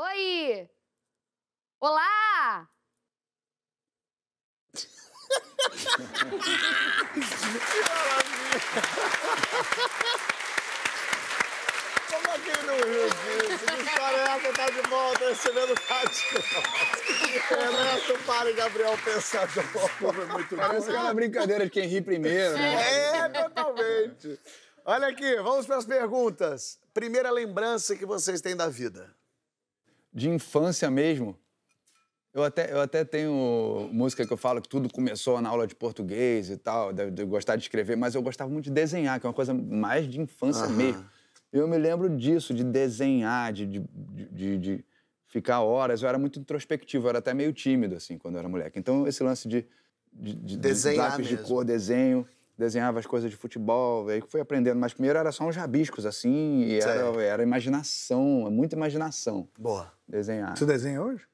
Oi! Olá! Como aqui no Rio disso? Que história Tá de volta recebendo Tati Ernesto Pare Gabriel Pensador. Foi muito Parece que é uma brincadeira de quem ri primeiro, né? É, é totalmente. Olha aqui, vamos para as perguntas. Primeira lembrança que vocês têm da vida de infância mesmo. Eu até, eu até tenho música que eu falo que tudo começou na aula de português e tal, de, de gostar de escrever, mas eu gostava muito de desenhar, que é uma coisa mais de infância uhum. mesmo. Eu me lembro disso, de desenhar, de, de, de, de ficar horas. Eu era muito introspectivo, eu era até meio tímido, assim, quando eu era moleque. Então, esse lance de, de, de, lápis mesmo. de cor, desenho desenhava as coisas de futebol, aí fui aprendendo. Mas primeiro era só uns rabiscos, assim, e era, era, imaginação, muita imaginação. Boa. Desenhar. Você desenha hoje?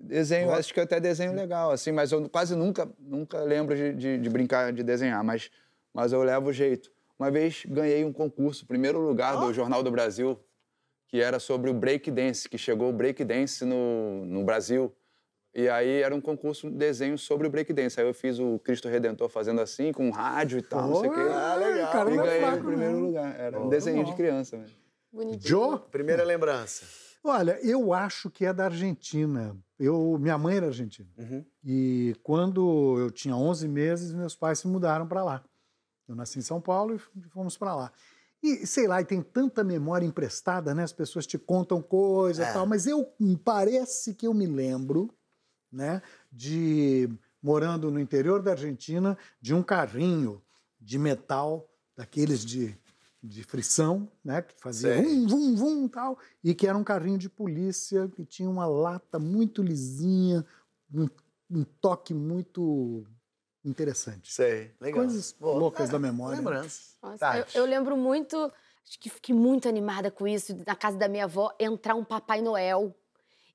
Desenho, Boa. acho que eu até desenho legal, assim, mas eu quase nunca, nunca lembro de, de, de brincar, de desenhar, mas, mas eu levo o jeito. Uma vez ganhei um concurso, primeiro lugar oh. do Jornal do Brasil, que era sobre o break dance, que chegou o break dance no, no Brasil. E aí era um concurso de desenho sobre o breakdance. Aí eu fiz o Cristo Redentor fazendo assim, com rádio e tal, oh, não sei o quê. Ah, legal. Cara, e é ganhei fraco, o primeiro lugar. Era oh, um desenho de criança mesmo. Bonitinho. Primeira lembrança. Olha, eu acho que é da Argentina. Eu, minha mãe era argentina. Uhum. E quando eu tinha 11 meses, meus pais se mudaram para lá. Eu nasci em São Paulo e fomos para lá. E sei lá, e tem tanta memória emprestada, né? As pessoas te contam coisa e é. tal, mas eu hum, parece que eu me lembro né, de morando no interior da Argentina, de um carrinho de metal daqueles de, de frição, né, que fazia um vum, vum, vum, tal, e que era um carrinho de polícia que tinha uma lata muito lisinha, um, um toque muito interessante. Sei, legal. Coisas Boa. loucas é, da memória. Lembranças. eu, eu lembro muito, acho que fiquei muito animada com isso, na casa da minha avó, entrar um Papai Noel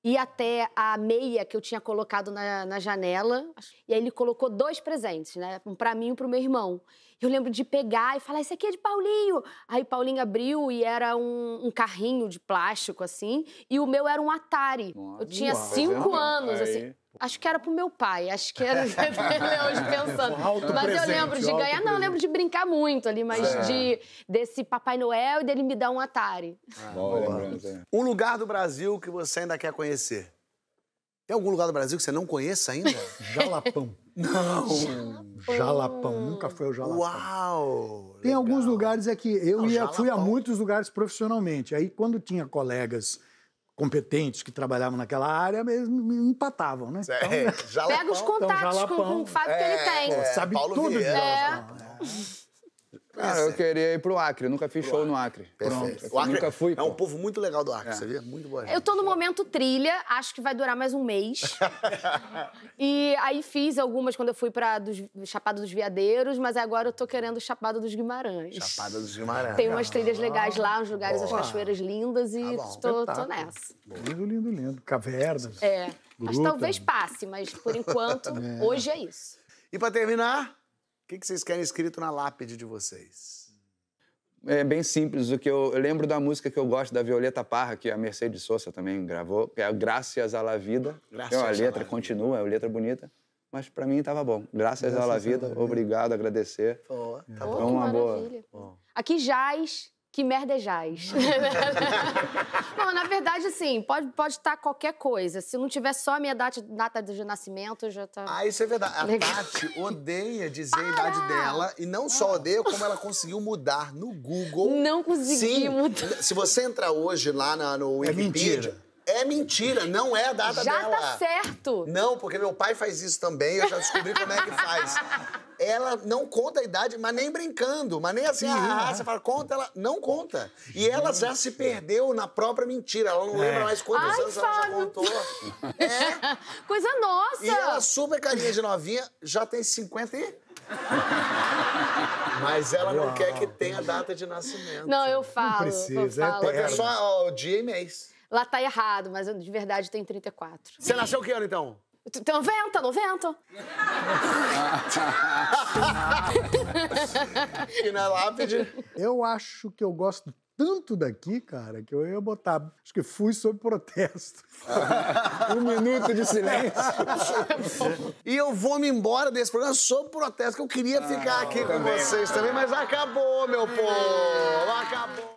e até a meia que eu tinha colocado na, na janela. E aí ele colocou dois presentes, né? Um pra mim e um pro meu irmão. Eu lembro de pegar e falar: Isso aqui é de Paulinho. Aí Paulinho abriu e era um, um carrinho de plástico, assim. E o meu era um Atari. Nossa, eu tinha uau, cinco anos, aí. assim. Acho que era pro meu pai, acho que era Alto mas presente, eu lembro de ganhar, não, eu lembro de brincar muito ali, mas é. de, desse Papai Noel e dele me dar um Atari. Ah, boa, lembrança. Um lugar do Brasil que você ainda quer conhecer? Tem algum lugar do Brasil que você não conheça ainda? Jalapão. Não! Jalapão. Jalapão. Nunca foi ao Jalapão. Uau! Tem alguns lugares aqui. Eu não, ia, fui a muitos lugares profissionalmente. Aí, quando tinha colegas competentes que trabalhavam naquela área mesmo empatavam, né? É, então, é, Pega os então, contatos então, com, com o Fábio é, que ele é, tem. É, Sabe Paulo tudo Vieira, é. Né? Ah, eu é. queria ir pro Acre, nunca fiz pro show Acre. no Acre. Perfeito. Pronto. O Acre nunca fui. É pô. um povo muito legal do Acre, é. vê? Muito bom. Eu tô no momento trilha, acho que vai durar mais um mês. e aí fiz algumas quando eu fui pra dos, Chapada dos Veadeiros, mas agora eu tô querendo Chapada dos Guimarães. Chapada dos Guimarães. Tem umas trilhas legais lá, uns lugares, Boa. as cachoeiras lindas e tá tô, tô, nessa. Lindo, lindo, lindo. Cavernas. É. Gruta. Mas talvez passe, mas por enquanto, é. hoje é isso. E pra terminar. O que, vocês querem escrito na lápide de vocês? É bem simples. O que eu, eu lembro da música que eu gosto da Violeta Parra, que a Mercedes Sosa também gravou, que é Graças à la Vida. Graças então, a letra continua, é uma letra bonita. Mas para mim estava bom. Graças, Graças à la vida, vida, obrigado, agradecer. Pô, tá bom. Então, uma boa. Aqui jaz que merdejais. É Bom, na verdade, assim, pode estar pode estar qualquer coisa. Se não tiver só a minha data, data de nascimento, já tá. Ah, isso é verdade. A Legal. Tati odeia dizer Para! a idade dela. E não só odeia, como ela conseguiu mudar no Google. Não consegui Sim. mudar. Se você entrar hoje lá na, no é Wikipedia. É mentira. é mentira, não é a data já tá dela. Já tá certo. Não, porque meu pai faz isso também, eu já descobri como é que faz ela não conta a idade, mas nem brincando, mas nem assim, Sim, ah, é. você fala, conta, ela não conta. E ela já se perdeu na própria mentira, ela não é. lembra mais quantos Ai, anos Fábio. ela já contou. É. Coisa nossa! E ela super carinha de novinha, já tem 50 e... Mas ela Uau. não quer que tenha data de nascimento. Não, eu falo. Não precisa, é eu falo. é só ó, dia e mês. Lá tá errado, mas eu, de verdade tem 34. Você nasceu que ano, então? Então venta, não vento. e na lápide? Eu acho que eu gosto tanto daqui, cara, que eu ia botar. Acho que fui sob protesto. um minuto de silêncio. e eu vou me embora desse programa sob protesto, que eu queria ficar aqui com também. vocês também, mas acabou, meu povo! Acabou!